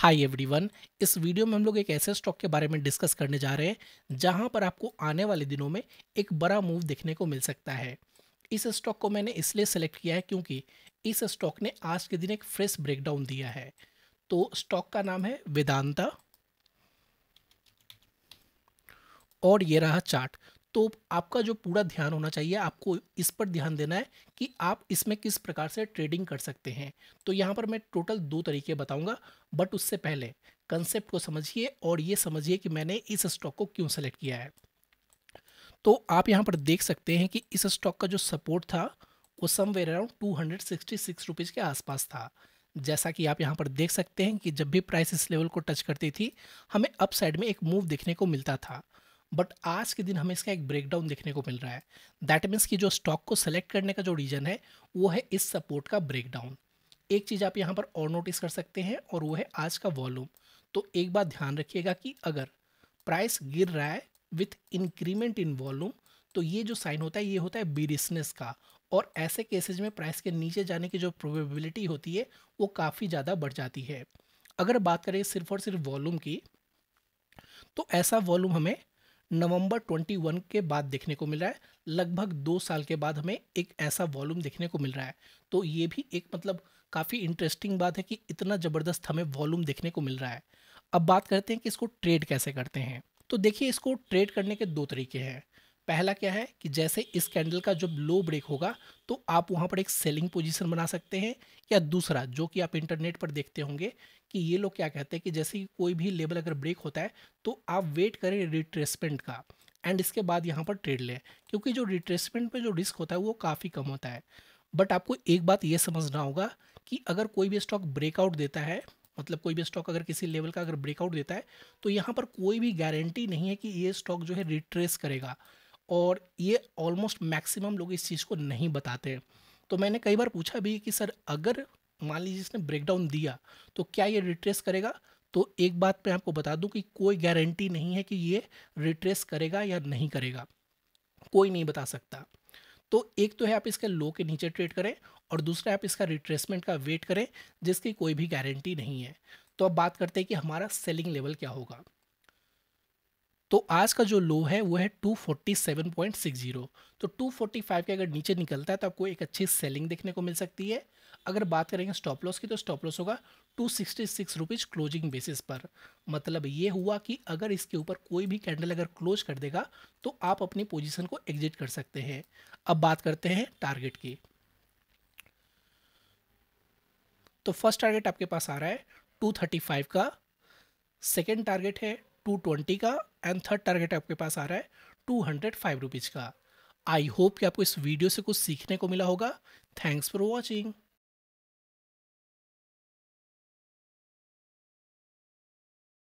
hi everyone इस video में हम लोग एक ऐसे स्टॉक के बारे में डिस्कस करने जा रहे हैं जहां पर आपको आने वाले दिनों में एक बड़ा मूव देखने को मिल सकता है इस स्टॉक को मैंने इसलिए सेलेक्ट किया है क्योंकि इस स्टॉक ने आज के दिन एक फ्रेश ब्रेकडाउन दिया है तो स्टॉक का नाम है वेदांता और ये रहा चार्ट तो आपका जो पूरा ध्यान होना चाहिए आपको इस पर ध्यान देना है कि आप इसमें किस प्रकार से ट्रेडिंग कर सकते हैं तो यहाँ पर मैं टोटल दो तरीके बताऊँगा बट उससे पहले कंसेप्ट को समझिए और ये समझिए कि मैंने इस स्टॉक को क्यों सेलेक्ट किया है तो आप यहाँ पर देख सकते हैं कि इस स्टॉक का जो सपोर्ट था वो somewhere around two hundred six rupees के आसपास था जैसा कि आप यहाँ पर देख सकते हैं कि जब भी प्राइस इस लेवल को टच करती थी हमें अप साइड में एक मूव देखने को मिलता था बट आज के दिन हमें इसका एक ब्रेकडाउन देखने को मिल रहा है दैट मीन्स कि जो स्टॉक को सेलेक्ट करने का जो रीज़न है वो है इस सपोर्ट का ब्रेकडाउन एक चीज़ आप यहाँ पर और नोटिस कर सकते हैं और वो है आज का वॉल्यूम तो एक बात ध्यान रखिएगा कि अगर प्राइस गिर रहा है विथ इंक्रीमेंट इन वॉल्यूम तो ये जो साइन होता है ये होता है बीरिसनेस का और ऐसे केसेज में प्राइस के नीचे जाने की जो प्रोबेबिलिटी होती है वो काफ़ी ज़्यादा बढ़ जाती है अगर बात करें सिर्फ और सिर्फ वॉल्यूम की तो ऐसा वॉल्यूम हमें नवंबर 21 के बाद देखने को मिल रहा है लगभग दो साल के बाद हमें एक ऐसा वॉल्यूम देखने को मिल रहा है तो ये भी एक मतलब काफ़ी इंटरेस्टिंग बात है कि इतना ज़बरदस्त हमें वॉल्यूम देखने को मिल रहा है अब बात करते हैं कि इसको ट्रेड कैसे करते हैं तो देखिए इसको ट्रेड करने के दो तरीके हैं पहला क्या है कि जैसे इस कैंडल का जब लो ब्रेक होगा तो आप वहाँ पर एक सेलिंग पोजीशन बना सकते हैं या दूसरा जो कि आप इंटरनेट पर देखते होंगे कि ये लोग क्या कहते हैं कि जैसे कि कोई भी लेवल अगर ब्रेक होता है तो आप वेट करें रिट्रेसमेंट का एंड इसके बाद यहाँ पर ट्रेड लें क्योंकि जो रिट्रेसमेंट में जो रिस्क होता है वो काफ़ी कम होता है बट आपको एक बात ये समझना होगा कि अगर कोई भी स्टॉक ब्रेकआउट देता है मतलब कोई भी स्टॉक अगर किसी लेवल का अगर ब्रेकआउट देता है तो यहाँ पर कोई भी गारंटी नहीं है कि ये स्टॉक जो है रिट्रेस करेगा और ये ऑलमोस्ट मैक्सिमम लोग इस चीज़ को नहीं बताते हैं तो मैंने कई बार पूछा भी कि सर अगर मान लीजिए इसने ब्रेकडाउन दिया तो क्या ये रिट्रेस करेगा तो एक बात मैं आपको बता दूं कि कोई गारंटी नहीं है कि ये रिट्रेस करेगा या नहीं करेगा कोई नहीं बता सकता तो एक तो है आप इसके लो के नीचे ट्रेड करें और दूसरा आप इसका रिट्रेसमेंट का वेट करें जिसकी कोई भी गारंटी नहीं है तो अब बात करते हैं कि हमारा सेलिंग लेवल क्या होगा तो आज का जो लो है वो है 247.60 तो 245 के अगर नीचे निकलता है तो आपको एक अच्छी सेलिंग देखने को मिल सकती है अगर बात करेंगे स्टॉप लॉस की तो स्टॉप लॉस होगा two sixty six rupees closing basis पर मतलब ये हुआ कि अगर इसके ऊपर कोई भी कैंडल अगर क्लोज कर देगा तो आप अपनी पोजीशन को एग्जिट कर सकते हैं अब बात करते हैं टारगेट की तो फर्स्ट टारगेट आपके पास आ रहा है 235 का सेकेंड टारगेट है 220 का एंड थर्ड टारगेट आपके पास आ रहा है टू हंड्रेड फाइव रुपीज़ का आई होप कि आपको इस वीडियो से कुछ सीखने को मिला होगा थैंक्स फॉर वॉचिंग